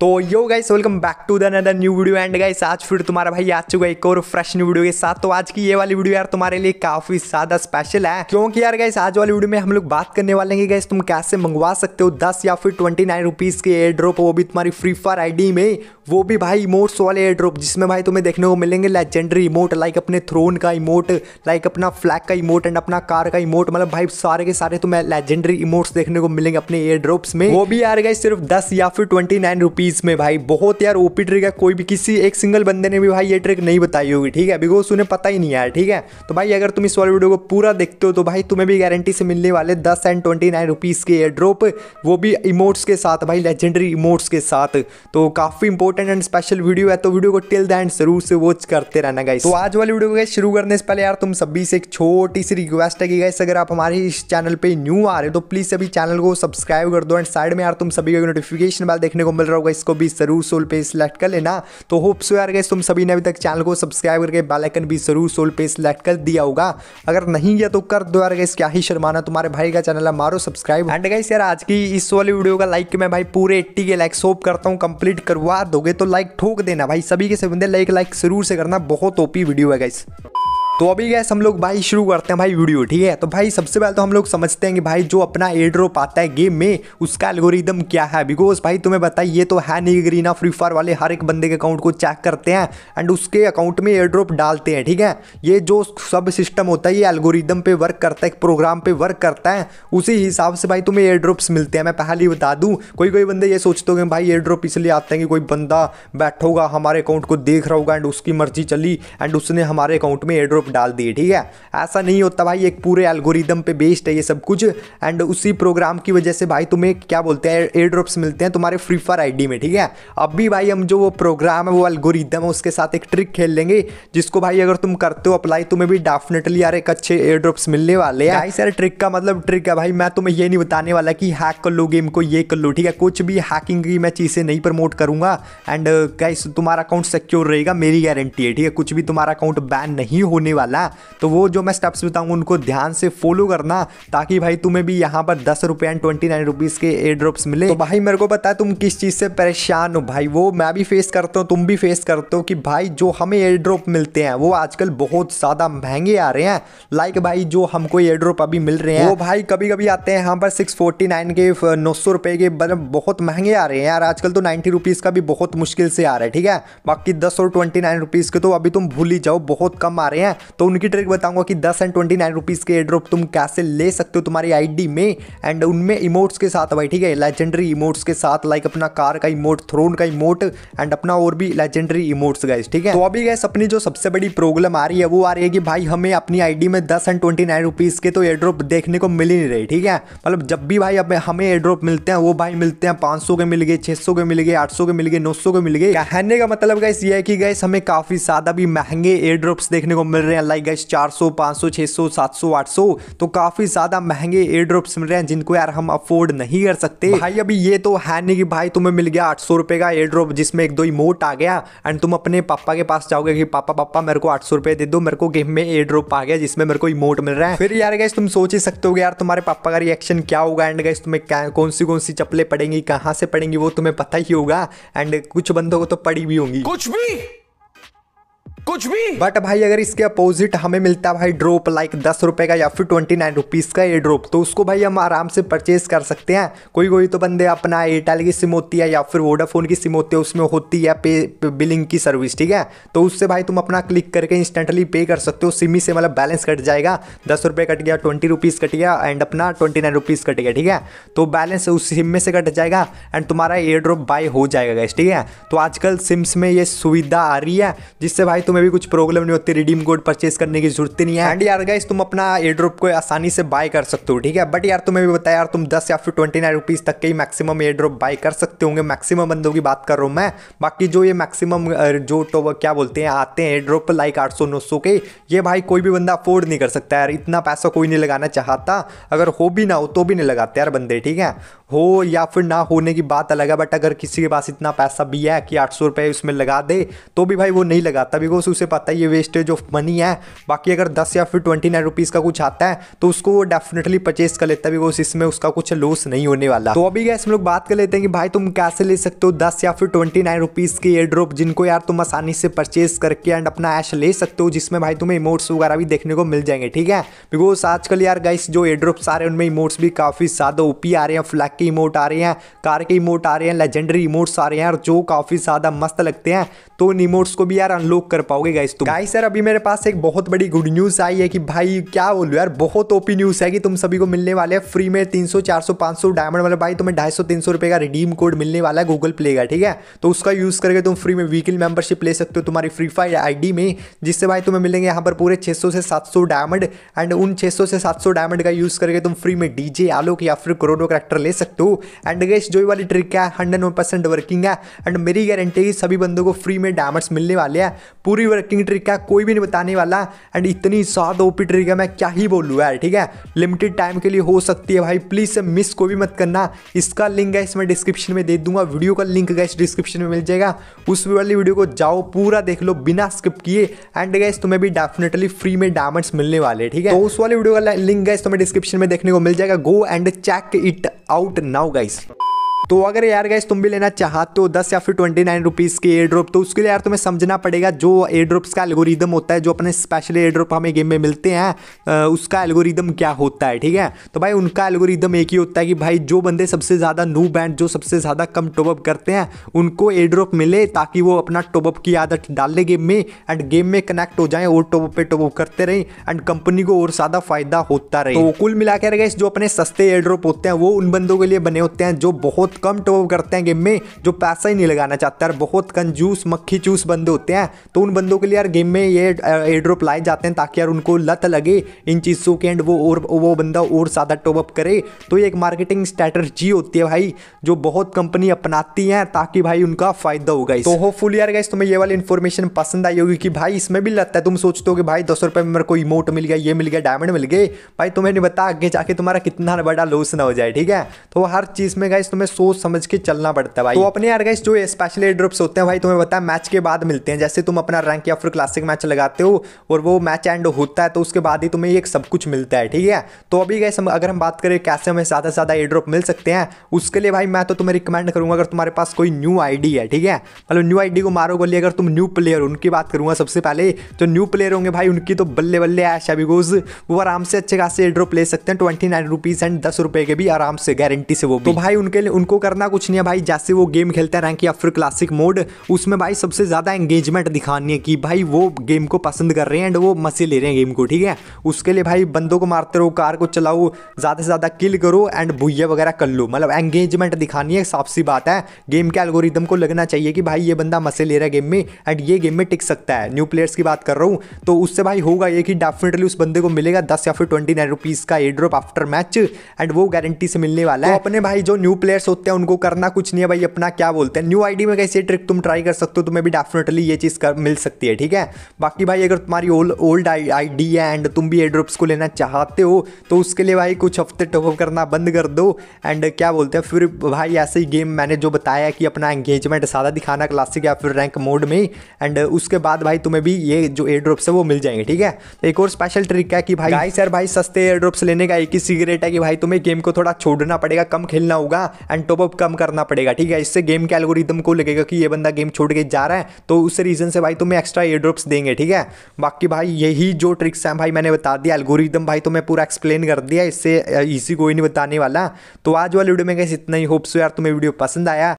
तो yo guys welcome back to the another new video and guys आज फिर तुम्हारा भाई आ चुका एक और फ्रेश न्यू वीडियो के साथ तो आज की ये वाली वीडियो यार तुम्हारे लिए काफी ज्यादा स्पेशल है क्योंकि यार गाइस आज वाली वीडियो में हम लोग बात करने वाले हैं गाइस तुम कैसे मंगवा सकते हो दस या फिर ट्वेंटी नाइन रुपीज के एयर ड्रॉप वो भी तुम्हारी फ्री फायर आईडी में वो भी भाई इमोट्स वाले एयर ड्रॉप जिसमें भाई तुम्हें देखने को मिलेंगे लेजेंडरी इमोट लाइक अपने थ्रोन का इमोट लाइक अपना फ्लैग का इमोट एंड अपना कार का इमोट मतलब भाई सारे के सारे तुम्हें लेजेंडरी इमोट्स देखने को मिलेंगे अपने एयर ड्रॉप्स में वो भी यार गाइस सिर्फ दस या फिर ट्वेंटी नाइन रुपीज मूवीज में भाई बहुत यार ओपी ट्रिक है कोई भी किसी एक सिंगल बंदे ने भी भाई ये ट्रिक नहीं बताई होगी ठीक है बिकॉज उन्हें पता ही नहीं यार ठीक है तो भाई अगर तुम इस वाले वीडियो को पूरा देखते हो तो भाई तुम्हें भी गारंटी से मिलने वाले दस एंड ट्वेंटी नाइन रुपीज़ के एयर ड्रॉप वो भी इमोट्स के साथ भाई लेजेंडरी इमोट्स के साथ तो काफ़ी इंपॉर्टेंट एंड स्पेशल वीडियो है तो वीडियो को टिल द एंड जरूर से वॉच करते रहना गाइस तो आज वाली वीडियो को शुरू करने से पहले यार तुम सभी से एक छोटी सी रिक्वेस्ट है कि गाइस अगर आप हमारे इस चैनल पर न्यू आ रहे हो तो प्लीज़ अभी चैनल को सब्सक्राइब कर दो एंड साइड में यार तुम सभी को नोटिफिकेशन बेल देखने को मिल रहा होगा इसको भी ज़रूर सोल पे सिलेक्ट कर लेना तो होप सो यार गैस तुम सभी ने अभी तक चैनल को सब्सक्राइब करके बेलाइकन भी ज़रूर सोल पे सिलेक्ट कर दिया होगा अगर नहीं गया तो कर दो यार गैस क्या ही शर्माना तुम्हारे भाई का चैनल है मारो सब्सक्राइब एंड गैस यार आज की इस वाली वीडियो का लाइक मैं भाई पूरे एट्टी के लाइक होप करता हूँ कंप्लीट करवा दोगे तो लाइक ठोक देना भाई सभी के सभी लाइक लाइक जरूर से करना बहुत ओपी वीडियो है गाइस तो अभी गैस हम लोग भाई शुरू करते हैं भाई वीडियो ठीक है तो भाई सबसे पहले तो हम लोग समझते हैं कि भाई जो अपना एयर ड्रॉप आता है गेम में उसका एल्गोरिदम क्या है बिकॉज भाई तुम्हें बताइए ये तो है नहीं ग्रीना फ्री फायर वाले हर एक बंदे के अकाउंट को चेक करते हैं एंड उसके अकाउंट में एयर ड्रॉप डालते हैं ठीक है ये जो सब सिस्टम होता है ये एल्गोरिदम पे वर्क करता है प्रोग्राम पर वर्क करता है उसी हिसाब से भाई तुम्हें एयर ड्रॉप्स मिलते हैं मैं पहले ही बता दूँ कोई कोई बंदे ये सोचते हो भाई एयर ड्रॉप इसलिए आते हैं कि कोई बंदा बैठोगा हमारे अकाउंट को देख रहा होगा एंड उसकी मर्जी चली एंड उसने हमारे अकाउंट में एयर ड्रॉप लोग डाल दिए ठीक है ऐसा नहीं होता भाई एक पूरे एल्गोरिदम पे बेस्ड है ये सब कुछ एंड उसी प्रोग्राम की वजह से भाई तुम्हें क्या बोलते हैं एयर ड्रॉप्स मिलते हैं तुम्हारे फ्री फायर आईडी में ठीक है अब भी भाई हम जो वो प्रोग्राम है वो एल्गोरिदम है उसके साथ एक ट्रिक खेल लेंगे जिसको भाई अगर तुम करते हो अप्लाई तुम्हें भी डेफिनेटली यार एक अच्छे एयर ड्रॉप्स मिलने वाले हैं भाई सर ट्रिक का मतलब ट्रिक है भाई मैं तुम्हें ये नहीं बताने वाला कि हैक कर लो गेम को ये कर लो ठीक है कुछ भी हैकिंग की मैं चीज़ें नहीं प्रमोट करूँगा एंड कैसे तुम्हारा अकाउंट सिक्योर रहेगा मेरी गारंटी है ठीक है कुछ भी तुम्हारा अकाउंट बैन नहीं होने वाला तो वो जो मैं स्टेप्स बताऊँगा उनको ध्यान से फॉलो करना ताकि भाई तुम्हें भी यहाँ पर दस रुपये एंड ट्वेंटी नाइन रुपीज़ के एयर ड्रॉप्स मिले तो भाई मेरे को पता है तुम किस चीज़ से परेशान हो भाई वो मैं भी फेस करता हूँ तुम भी फेस करते हो कि भाई जो हमें एयर ड्रॉप मिलते हैं वो आजकल बहुत ज़्यादा महंगे आ रहे हैं लाइक भाई जो हमको एयर ड्रॉप अभी मिल रहे हैं वो भाई कभी कभी आते हैं यहाँ पर सिक्स के नौ सौ रुपये के मतलब बहुत महंगे आ रहे हैं यार आजकल तो नाइन्टी रुपीज़ का भी बहुत मुश्किल से आ रहा है ठीक है बाकी दस और ट्वेंटी नाइन रुपीज़ के तो अभी तुम भूल ही जाओ बहुत कम आ रहे हैं तो उनकी ट्रिक बताऊंगा कि दस एंड ट्वेंटी नाइन रुपीज़ के एड्रॉप तुम कैसे ले सकते हो तुम्हारी आईडी में एंड उनमें इमोट्स के साथ भाई ठीक है लेजेंडरी इमोट्स के साथ लाइक अपना कार का इमोट थ्रोन का इमोट एंड अपना और भी लेजेंडरी इमोट्स गाइस ठीक है तो अभी गैस अपनी जो सबसे बड़ी प्रॉब्लम आ रही है वो आ रही है कि भाई हमें अपनी आईडी में दस एंड ट्वेंटी नाइन रुपीज़ के तो एड्रॉप देखने को मिल ही नहीं रहे ठीक है मतलब जब भी भाई हमें एड्रॉप मिलते हैं वो भाई मिलते हैं पांच के मिल गए छह के मिल गए आठ के मिल गए नौ के मिल गए कहने का मतलब गैस ये है कि गैस हमें काफ़ी ज़्यादा भी महंगे एयर ड्रॉप्स देखने को मिल रहे हैं रहे हैं लाइक गाइस 400 500 600 700 800 तो काफ़ी ज़्यादा महंगे एयर ड्रॉप्स मिल रहे हैं जिनको यार हम अफोर्ड नहीं कर सकते भाई अभी ये तो है नहीं कि भाई तुम्हें मिल गया आठ सौ का एयर ड्रॉप जिसमें एक दो इमोट आ गया एंड तुम अपने पापा के पास जाओगे कि पापा पापा मेरे को आठ सौ दे दो मेरे को गेम में एयर ड्रॉप आ गया जिसमें मेरे को इमोट मिल रहा है फिर यार गैस तुम सोच ही सकते हो यार तुम्हारे पापा का रिएक्शन क्या होगा एंड गैस तुम्हें कौन सी कौन सी चप्पलें पड़ेंगी कहाँ से पड़ेंगी वो तुम्हें पता ही होगा एंड कुछ बंदों को तो पड़ी भी होंगी कुछ भी कुछ भी बट भाई अगर इसके अपोजिट हमें मिलता भाई ड्रॉप लाइक दस रुपए का या फिर ट्वेंटी नाइन रुपीज का ये ड्रॉप तो उसको भाई हम आराम से परचेज कर सकते हैं कोई कोई तो बंदे अपना एयरटेल की सिम होती है या फिर वोडाफोन की सिम होती है उसमें होती है पे, पे बिलिंग की सर्विस ठीक है तो उससे भाई तुम अपना क्लिक करके इंस्टेंटली पे कर सकते हो सिमी से मतलब बैलेंस कट जाएगा दस रुपये कट गया ट्वेंटी रुपीज़ कट गया एंड अपना ट्वेंटी नाइन रुपीज़ कट गया ठीक है तो बैलेंस उस सिम में से कट जाएगा एंड तुम्हारा एयर ड्रॉप बाय हो जाएगा ठीक है तो आजकल सिम्स में ये सुविधा आ रही है जिससे भाई तुम तुम्हें भी कुछ प्रॉब्लम नहीं होती रिडीम कोड परचेस करने की जरूरत नहीं है एंड यार गाइस तुम अपना एयरड्रॉप को आसानी से बाय कर सकते हो ठीक है बट यार तुम्हें भी बताया यार तुम दस या फिर ट्वेंटी नाइन रुपीज़ तक के ही मैक्सिमम एयरड्रॉप बाय कर सकते होंगे मैक्सिमम बंदों की बात कर रहा हूँ मैं बाकी जो ये मैक्सिमम जो तो क्या बोलते हैं आते हैं एयरड्रॉप लाइक आठ सौ नौ सौ के ये भाई कोई भी बंदा अफोर्ड नहीं कर सकता यार इतना पैसा कोई नहीं लगाना चाहता अगर हो भी ना हो तो भी नहीं लगाते यार बंदे ठीक है हो या फिर ना होने की बात अलग है बट अगर किसी के पास इतना पैसा भी है कि आठ सौ रुपये उसमें लगा दे तो भी भाई वो नहीं लगाता बिकॉज से उसे पता है ये वेस्टेज ऑफ मनी है बाकी अगर दस या फिर ट्वेंटी नाइन रुपीज़ का कुछ आता है तो उसको वो डेफिनेटली परचेज कर लेता है बिकॉज इसमें उसका कुछ लॉस नहीं होने वाला तो अभी गैस हम लोग बात कर लेते हैं कि भाई तुम कैसे ले सकते हो दस या फिर ट्वेंटी नाइन रुपीज़ की एयर ड्रॉप जिनको यार तुम आसानी से परचेज करके एंड अपना ऐश ले सकते हो जिसमें भाई तुम्हें इमोट्स वगैरह भी देखने को मिल जाएंगे ठीक है बिकॉज आजकल यार गैस जो एयर ड्रॉप्स आ रहे हैं उनमें इमोट्स भी काफ़ी ज़्यादा ओपी आ रहे हैं फ्लैग के इमोट आ रहे हैं कार के इमोट आ रहे हैं लेजेंडरी इमोट्स आ रहे हैं और जो काफ़ी ज़्यादा मस्त लगते हैं तो उन इमोट्स को भी यार अनलॉक कर पाओगे गाइस तुम गाइस यार अभी मेरे पास एक बहुत बड़ी गुड न्यूज़ आई है कि भाई क्या बोलूँ यार बहुत ओपी न्यूज़ है कि तुम सभी को मिलने वाले फ्री में तीन सौ चार सौ पांच सौ डायमंड मतलब भाई तुम्हें ढाई सौ तीन सौ रुपये का रिडीम कोड मिलने वाला है गूगल प्ले का ठीक है तो उसका यूज़ करके तुम फ्री में वीकली मेंबरशिप ले सकते हो तुम्हारी फ्री फायर डी में जिससे भाई तुम्हें मिलेंगे यहाँ पर पूरे 600 से सौ डायमंड एंड उन सौ से सौ डायमंड का यूज़ करके तुम फ्री में डीजे आलोक या फिर करोनो करेक्टर ले सकते हो एंड गेस्ट जो वाली ट्रिक है हंड्रेड परसेंट वर्किंग है एंड मेरी गारंटी है सभी बंदों को फ्री में में डायमंड्स मिलने वाले हैं पूरी वर्किंग ट्रिक है कोई भी नहीं बताने वाला एंड इतनी सात ओपी ट्रिक है मैं क्या ही बोलूँ यार ठीक है लिमिटेड टाइम के लिए हो सकती है भाई प्लीज़ मिस को भी मत करना इसका लिंक गैस मैं डिस्क्रिप्शन में दे दूंगा वीडियो का लिंक गैस डिस्क्रिप्शन में मिल जाएगा उस वाली वीडियो को जाओ पूरा देख लो बिना स्किप किए एंड गैस तुम्हें भी डेफिनेटली फ्री में डायमंड्स मिलने वाले ठीक है तो उस वाली वीडियो का लिंक गैस तुम्हें डिस्क्रिप्शन में देखने को मिल जाएगा go and check it out now guys तो अगर यार गैस तुम भी लेना चाहते हो दस या फिर ट्वेंटी नाइन रुपीज़ की एयर ड्रॉप तो उसके लिए यार तुम्हें समझना पड़ेगा जो एयर ड्रॉप्स का एल्गोरिदम होता है जो अपने स्पेशल एयर ड्रॉप हमें गेम में मिलते हैं उसका एल्गोरिदम क्या होता है ठीक है तो भाई उनका एल्गोरिदम एक ही होता है कि भाई जो बंदे सबसे ज़्यादा नू बैंड जो सबसे ज़्यादा कम टॉपअप करते हैं उनको एयर ड्रॉप मिले ताकि वो अपना टॉपअप की आदत डाल ले गेम में एंड गेम में कनेक्ट हो जाए और टॉपअप पर टॉपअप करते रहें एंड कंपनी को और ज़्यादा फायदा होता रहे तो कुल मिला के जो अपने सस्ते एयर ड्रॉप होते हैं वो उन बंदों के लिए बने होते हैं जो बहुत कम टॉप करते हैं गेम में जो पैसा ही नहीं लगाना चाहते यार बहुत कंजूस मक्खी चूस बंदे होते हैं तो उन बंदों के लिए यार गेम में ये एड्रोप लाए जाते हैं ताकि यार उनको लत लगे इन चीज़ों के एंड वो और वो बंदा और ज़्यादा टॉपअप करे तो ये एक मार्केटिंग स्ट्रैटर्जी होती है भाई जो बहुत कंपनी अपनाती हैं ताकि भाई उनका फ़ायदा होगा तो होपफुल यार गाइस तुम्हें ये वाली इन्फॉर्मेशन पसंद आई होगी कि भाई इसमें भी लगता है तुम सोचते हो कि भाई दस रुपये में मेरे को इमोट मिल गया ये मिल गया डायमंड मिल गए भाई तुम्हें नहीं पता आगे जाके तुम्हारा कितना बड़ा लॉस ना हो जाए ठीक है तो हर चीज़ में गाइस तुम्हें सोच सोच समझ के चलना पड़ता है भाई तो, तो अपने यार गाइस जो स्पेशल एयर ड्रॉप्स होते हैं भाई तुम्हें बताया मैच के बाद मिलते हैं जैसे तुम अपना रैंक या फिर क्लासिक मैच लगाते हो और वो मैच एंड होता है तो उसके बाद ही तुम्हें एक सब कुछ मिलता है ठीक है तो अभी गैस अगर हम बात करें कैसे हमें ज़्यादा से ज़्यादा एयर ड्रॉप मिल सकते हैं उसके लिए भाई मैं तो तुम्हें रिकमेंड करूंगा अगर तुम्हारे पास कोई न्यू आईडी है ठीक है मतलब न्यू आईडी को मारो बोलिए अगर तुम न्यू प्लेयर उनकी बात करूंगा सबसे पहले तो न्यू प्लेयर होंगे भाई उनकी तो बल्ले बल्ले आशा बिगोज वो आराम से अच्छे खासे एयर ड्रॉप ले सकते हैं ट्वेंटी नाइन रुपीज़ एंड दस रुपए के भी आराम से गारंटी से वो तो भाई उनके लिए उनको आपको करना कुछ नहीं है भाई जैसे वो गेम खेलते हैं रैंक या फिर क्लासिक मोड उसमें भाई सबसे ज़्यादा एंगेजमेंट दिखानी है कि भाई वो गेम को पसंद कर रहे हैं एंड वो मसे ले रहे हैं गेम को ठीक है उसके लिए भाई बंदों को मारते रहो कार को चलाओ ज़्यादा से ज़्यादा किल करो एंड भूया वगैरह कर लो मतलब एंगेजमेंट दिखानी है साफ सी बात है गेम के एलगोरिदम को लगना चाहिए कि भाई ये बंदा मसे ले रहा है गेम में एंड ये गेम में टिक सकता है न्यू प्लेयर्स की बात कर रहा हूँ तो उससे भाई होगा ये कि डेफिनेटली उस बंदे को मिलेगा दस या फिर ट्वेंटी नाइन रुपीज़ का एड्रॉप आफ्टर मैच एंड वो गारंटी से मिलने वाला तो है अपने भाई जो न्यू प्लेयर्स होते होते हैं उनको करना कुछ नहीं है भाई अपना क्या बोलते हैं न्यू आईडी में कैसे ट्रिक तुम ट्राई कर सकते हो तुम्हें भी डेफिनेटली ये चीज़ कर मिल सकती है ठीक है बाकी भाई अगर तुम्हारी ओल्ड डी है एंड तुम भी एड्रोप्स को लेना चाहते हो तो उसके लिए भाई कुछ हफ्ते टॉपअप करना बंद कर दो एंड क्या बोलते हैं फिर भाई ऐसे ही गेम मैंने जो बताया कि अपना एंगेजमेंट सादा दिखाना क्लासिक या फिर रैंक मोड में एंड उसके बाद भाई तुम्हें भी ये जो एयर ड्रॉप्स है वो मिल जाएंगे ठीक है तो एक और स्पेशल ट्रिक है कि भाई भाई सर भाई सस्ते एयर ड्रॉप्स लेने का एक ही सीक्रेट है कि भाई तुम्हें गेम को थोड़ा छोड़ना पड़ेगा कम खेलना होगा एंड ड्रॉप कम करना पड़ेगा ठीक है इससे गेम के एलगोरिदम को लगेगा कि ये बंदा गेम छोड़ के जा रहा है तो उस रीज़न से भाई तुम्हें एक्स्ट्रा एयर ड्रॉप्स देंगे ठीक है बाकी भाई यही जो ट्रिक्स हैं भाई मैंने बता दिया एलगोरिदम भाई तुम्हें पूरा एक्सप्लेन कर दिया इससे ईजी कोई नहीं बताने वाला तो आज वाले वीडियो में कैसे इतना ही होप्स यार तुम्हें वीडियो पसंद आया